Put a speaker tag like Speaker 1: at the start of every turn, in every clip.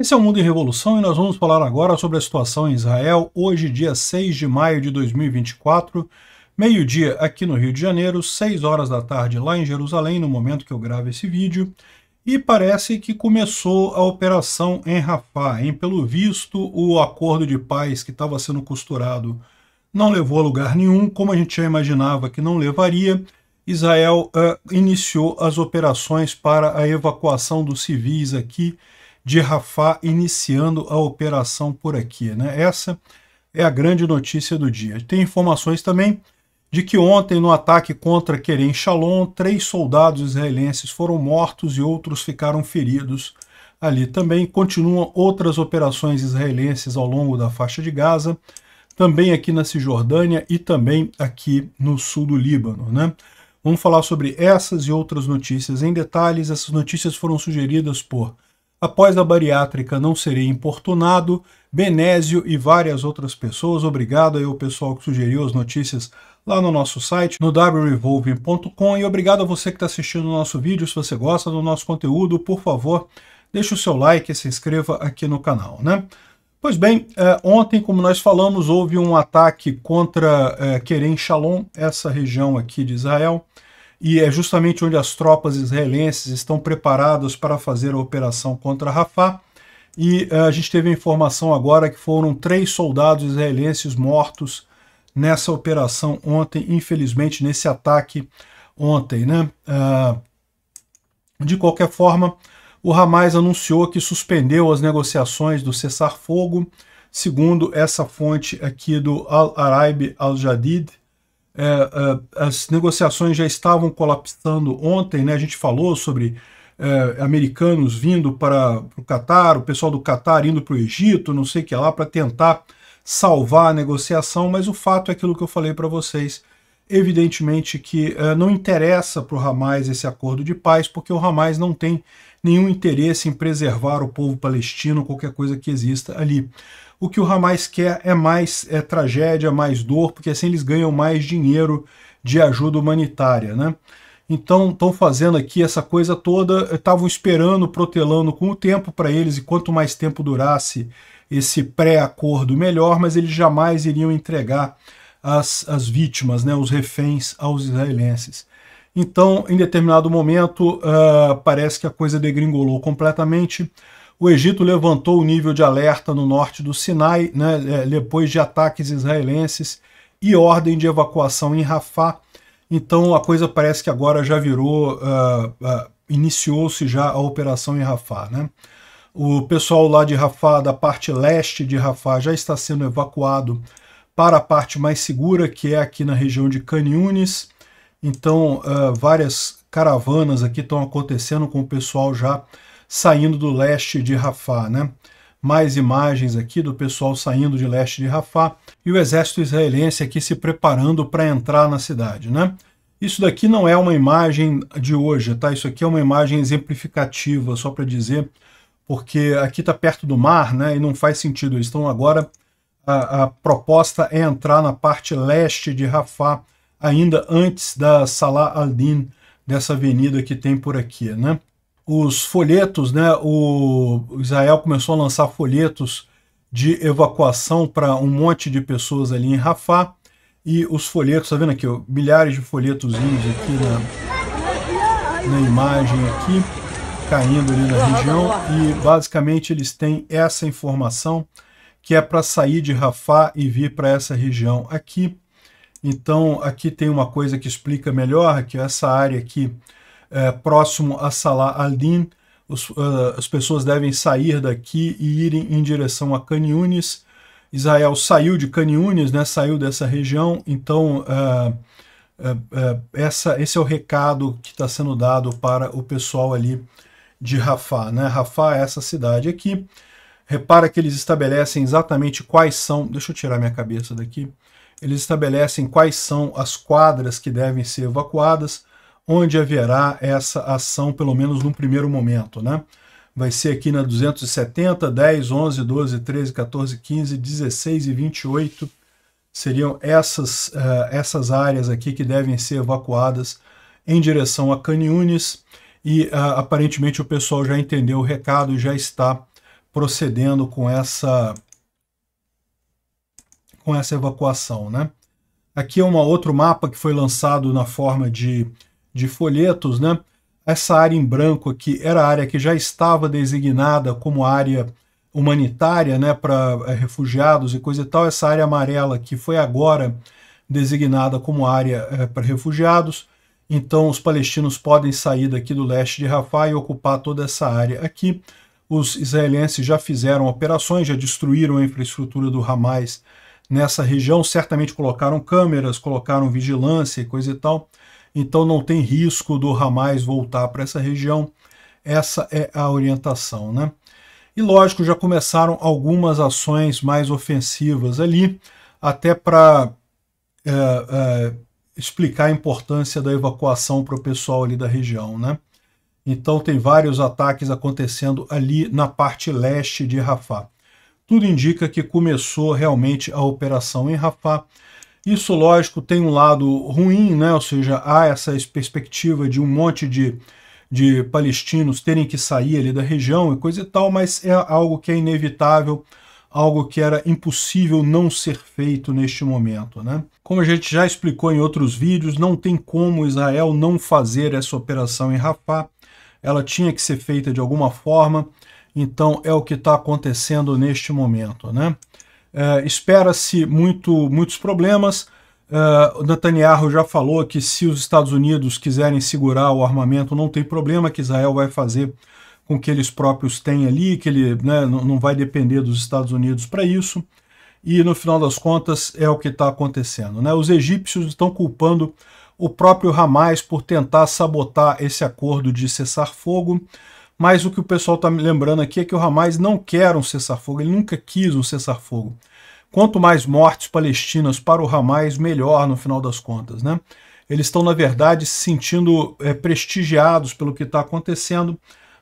Speaker 1: Esse é o Mundo em Revolução e nós vamos falar agora sobre a situação em Israel, hoje, dia 6 de maio de 2024, meio-dia aqui no Rio de Janeiro, 6 horas da tarde lá em Jerusalém, no momento que eu gravo esse vídeo. E parece que começou a operação em Rafah, hein? Pelo visto, o acordo de paz que estava sendo costurado não levou a lugar nenhum, como a gente já imaginava que não levaria. Israel uh, iniciou as operações para a evacuação dos civis aqui de Rafah iniciando a operação por aqui. Né? Essa é a grande notícia do dia. Tem informações também de que ontem, no ataque contra Kerem Shalom, três soldados israelenses foram mortos e outros ficaram feridos ali. Também continuam outras operações israelenses ao longo da faixa de Gaza, também aqui na Cisjordânia e também aqui no sul do Líbano. Né? Vamos falar sobre essas e outras notícias em detalhes. Essas notícias foram sugeridas por Após a bariátrica não serei importunado, Benésio e várias outras pessoas. Obrigado aí ao pessoal que sugeriu as notícias lá no nosso site, no wrevolving.com. E obrigado a você que está assistindo o nosso vídeo. Se você gosta do nosso conteúdo, por favor, deixe o seu like e se inscreva aqui no canal, né? Pois bem, eh, ontem, como nós falamos, houve um ataque contra eh, é, Kerem Shalom, essa região aqui de Israel, e é justamente onde as tropas israelenses estão preparadas para fazer a operação contra Rafah. E eh, a gente teve a informação agora que foram três soldados israelenses mortos nessa operação ontem, infelizmente, nesse ataque ontem. Né? Ah, de qualquer forma, o Hamas anunciou que suspendeu as negociações do cessar-fogo, segundo essa fonte aqui do Al-Araib Al-Jadid, é, é, as negociações já estavam colapsando ontem, né? A gente falou sobre é, americanos vindo para o Catar, o pessoal do Catar indo para o Egito, não sei o que lá, para tentar salvar a negociação, mas o fato é aquilo que eu falei para vocês. Evidentemente que é, não interessa para o Hamas esse acordo de paz, porque o Hamas não tem nenhum interesse em preservar o povo palestino, qualquer coisa que exista ali. O que o Hamas quer é mais é tragédia, mais dor, porque assim eles ganham mais dinheiro de ajuda humanitária, né? Então estão fazendo aqui essa coisa toda, estavam esperando, protelando com o tempo para eles, e quanto mais tempo durasse esse pré-acordo, melhor, mas eles jamais iriam entregar as, as vítimas, né, os reféns aos israelenses. Então, em determinado momento, uh, parece que a coisa degringolou completamente. O Egito levantou o nível de alerta no norte do Sinai, né, é, depois de ataques israelenses e ordem de evacuação em Rafah. Então, a coisa parece que agora já virou, uh, uh, iniciou-se já a operação em Rafah. Né? O pessoal lá de Rafah, da parte leste de Rafah, já está sendo evacuado para a parte mais segura, que é aqui na região de Canyones. Então, uh, várias caravanas aqui estão acontecendo com o pessoal já saindo do leste de Rafah, né? Mais imagens aqui do pessoal saindo de leste de Rafah e o exército israelense aqui se preparando para entrar na cidade, né? Isso daqui não é uma imagem de hoje, tá? Isso aqui é uma imagem exemplificativa, só para dizer, porque aqui está perto do mar, né? E não faz sentido. Eles estão agora. A, a proposta é entrar na parte leste de Rafah ainda antes da Salah al-Din, dessa avenida que tem por aqui, né? Os folhetos, né? O Israel começou a lançar folhetos de evacuação para um monte de pessoas ali em Rafah. E os folhetos, tá vendo aqui, ó, milhares de folhetozinhos aqui na, na imagem aqui, caindo ali na região. E basicamente eles têm essa informação que é para sair de Rafah e vir para essa região aqui. Então, aqui tem uma coisa que explica melhor, que essa área aqui, é, próximo a Salah al-Din, uh, as pessoas devem sair daqui e irem em direção a Caniunes. Israel saiu de Caniunes, né, saiu dessa região, então uh, uh, essa, esse é o recado que está sendo dado para o pessoal ali de Rafah. Né? Rafah é essa cidade aqui. Repara que eles estabelecem exatamente quais são... Deixa eu tirar minha cabeça daqui eles estabelecem quais são as quadras que devem ser evacuadas, onde haverá essa ação, pelo menos num primeiro momento. Né? Vai ser aqui na 270, 10, 11, 12, 13, 14, 15, 16 e 28. Seriam essas, uh, essas áreas aqui que devem ser evacuadas em direção a Caniunes e uh, aparentemente o pessoal já entendeu o recado e já está procedendo com essa com essa evacuação. Né? Aqui é um outro mapa que foi lançado na forma de, de folhetos. Né? Essa área em branco aqui era a área que já estava designada como área humanitária né, para eh, refugiados e coisa e tal. Essa área amarela que foi agora designada como área é, eh, para refugiados. Então, os palestinos podem sair daqui do leste de Rafah e ocupar toda essa área aqui. Os israelenses já fizeram operações, já destruíram a infraestrutura do Hamas nessa região, certamente colocaram câmeras, colocaram vigilância e coisa e tal. Então não tem risco do Hamas voltar para essa região. Essa é a orientação, né? E lógico, já começaram algumas ações mais ofensivas ali, até para é, é, explicar a importância da evacuação para o pessoal ali da região, né? Então tem vários ataques acontecendo ali na parte leste de Rafah tudo indica que começou realmente a operação em Rafah. Isso, lógico, tem um lado ruim, né? ou seja, há essa perspectiva de um monte de, de palestinos terem que sair ali da região e coisa e tal, mas é algo que é inevitável, algo que era impossível não ser feito neste momento. Né? Como a gente já explicou em outros vídeos, não tem como Israel não fazer essa operação em Rafah, ela tinha que ser feita de alguma forma, então é o que está acontecendo neste momento. Né? É, Espera-se muito, muitos problemas. Uh, Netanyahu já falou que se os Estados Unidos quiserem segurar o armamento, não tem problema, que Israel vai fazer com que eles próprios têm ali, que ele né, não vai depender dos Estados Unidos para isso. E no final das contas é o que está acontecendo. Né? Os egípcios estão culpando o próprio Hamas por tentar sabotar esse acordo de cessar fogo. Mas o que o pessoal está me lembrando aqui é que o Hamas não quer um cessar-fogo, ele nunca quis um cessar-fogo. Quanto mais mortes palestinas para o Hamas, melhor no final das contas. Né? Eles estão, na verdade, se sentindo é, prestigiados pelo que está acontecendo.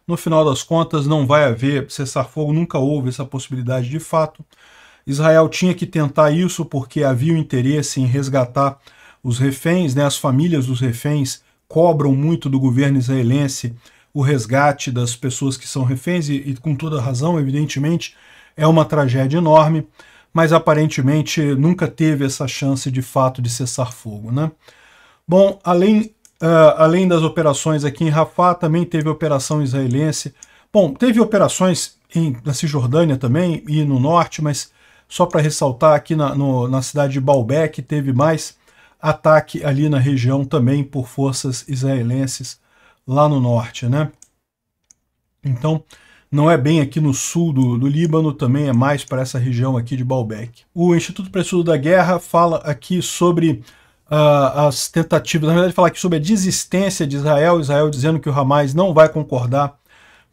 Speaker 1: No final das contas, não vai haver cessar-fogo, nunca houve essa possibilidade de fato. Israel tinha que tentar isso porque havia o interesse em resgatar os reféns, né? as famílias dos reféns cobram muito do governo israelense o resgate das pessoas que são reféns, e, e com toda razão, evidentemente, é uma tragédia enorme, mas aparentemente nunca teve essa chance de fato de cessar fogo. Né? Bom, além, uh, além das operações aqui em Rafah, também teve operação israelense. Bom, teve operações em, na Cisjordânia também e no norte, mas só para ressaltar aqui na, no, na cidade de Baalbek teve mais ataque ali na região também por forças israelenses lá no norte, né? Então, não é bem aqui no sul do, do Líbano, também é mais para essa região aqui de Baalbek. O Instituto para Estudo da Guerra fala aqui sobre uh, as tentativas, na verdade fala aqui sobre a desistência de Israel, Israel dizendo que o Hamas não vai concordar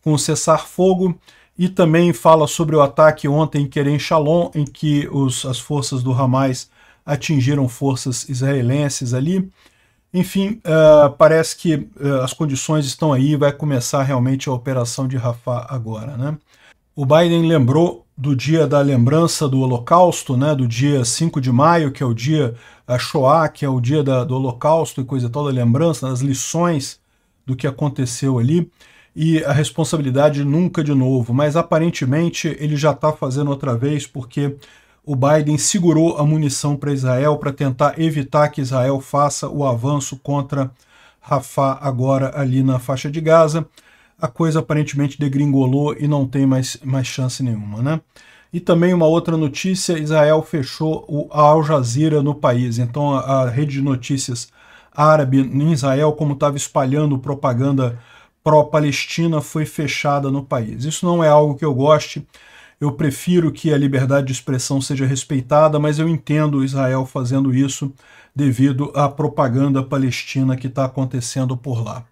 Speaker 1: com o cessar-fogo, e também fala sobre o ataque ontem em Kerem Shalom, em que os, as forças do Hamas atingiram forças israelenses ali. Enfim, uh, parece que uh, as condições estão aí, vai começar realmente a operação de Rafah agora. Né? O Biden lembrou do dia da lembrança do Holocausto, né, do dia 5 de maio, que é o dia a eh, Shoah, que é o dia da, do Holocausto e coisa toda, a lembrança, as lições do que aconteceu ali e a responsabilidade nunca de novo, mas aparentemente ele já está fazendo outra vez porque o Biden segurou a munição para Israel para tentar evitar que Israel faça o avanço contra Rafah agora ali na faixa de Gaza. A coisa aparentemente degringolou e não tem mais, mais chance nenhuma, né? E também uma outra notícia, Israel fechou o Al Jazeera no país. Então a, a rede de notícias árabe em Israel, como estava espalhando propaganda pró-Palestina, foi fechada no país. Isso não é algo que eu goste, eu prefiro que a liberdade de expressão seja respeitada, mas eu entendo Israel fazendo isso devido à propaganda palestina que está acontecendo por lá.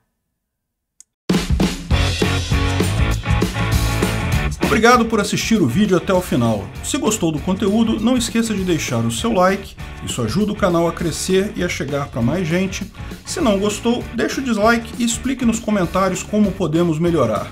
Speaker 1: Obrigado por assistir o vídeo até o final. Se gostou do conteúdo, não esqueça de deixar o seu like, isso ajuda o canal a crescer e a chegar para mais gente. Se não gostou, deixa o dislike e explique nos comentários como podemos melhorar.